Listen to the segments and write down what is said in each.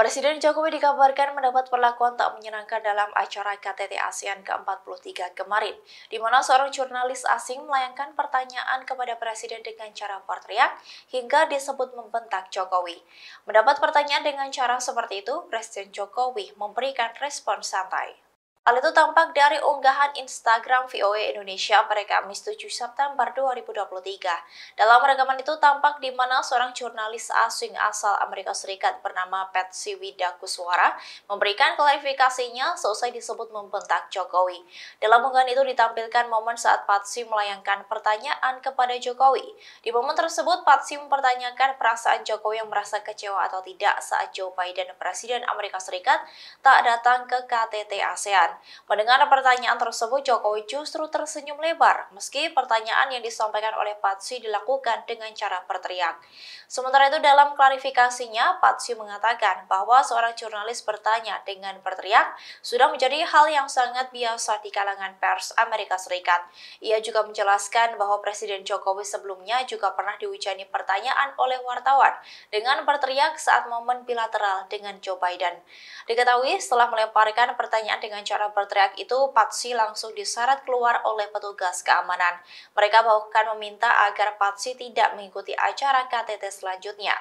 Presiden Jokowi dikabarkan mendapat perlakuan tak menyenangkan dalam acara KTT ASEAN ke-43 kemarin, di mana seorang jurnalis asing melayangkan pertanyaan kepada Presiden dengan cara berteriak hingga disebut membentak Jokowi. Mendapat pertanyaan dengan cara seperti itu, Presiden Jokowi memberikan respon santai. Hal itu tampak dari unggahan Instagram VOA e Indonesia pada Kamis 7 September 2023. Dalam rekaman itu tampak di mana seorang jurnalis asing asal Amerika Serikat bernama Patsy Widakuswara memberikan klarifikasinya seusai disebut membentak Jokowi. Dalam unggahan itu ditampilkan momen saat Patsy melayangkan pertanyaan kepada Jokowi. Di momen tersebut, Patsy mempertanyakan perasaan Jokowi yang merasa kecewa atau tidak saat Joe Biden, Presiden Amerika Serikat, tak datang ke KTT ASEAN. Mendengar pertanyaan tersebut, Jokowi justru tersenyum lebar, meski pertanyaan yang disampaikan oleh Patsy dilakukan dengan cara berteriak. Sementara itu dalam klarifikasinya, Patsy mengatakan bahwa seorang jurnalis bertanya dengan berteriak sudah menjadi hal yang sangat biasa di kalangan pers Amerika Serikat. Ia juga menjelaskan bahwa Presiden Jokowi sebelumnya juga pernah diujani pertanyaan oleh wartawan dengan berteriak saat momen bilateral dengan Joe Biden. Diketahui setelah melemparkan pertanyaan dengan cara karena berteriak itu, Patsi langsung diseret keluar oleh petugas keamanan. Mereka bahkan meminta agar Patsi tidak mengikuti acara KTT selanjutnya.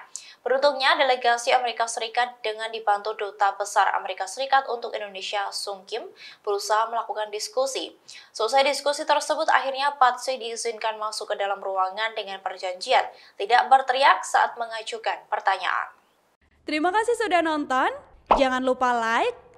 Beruntungnya, delegasi Amerika Serikat dengan dibantu Duta Besar Amerika Serikat untuk Indonesia, Sung Kim, berusaha melakukan diskusi. Selesai diskusi tersebut, akhirnya Patsi diizinkan masuk ke dalam ruangan dengan perjanjian tidak berteriak saat mengajukan pertanyaan. Terima kasih sudah nonton. Jangan lupa like,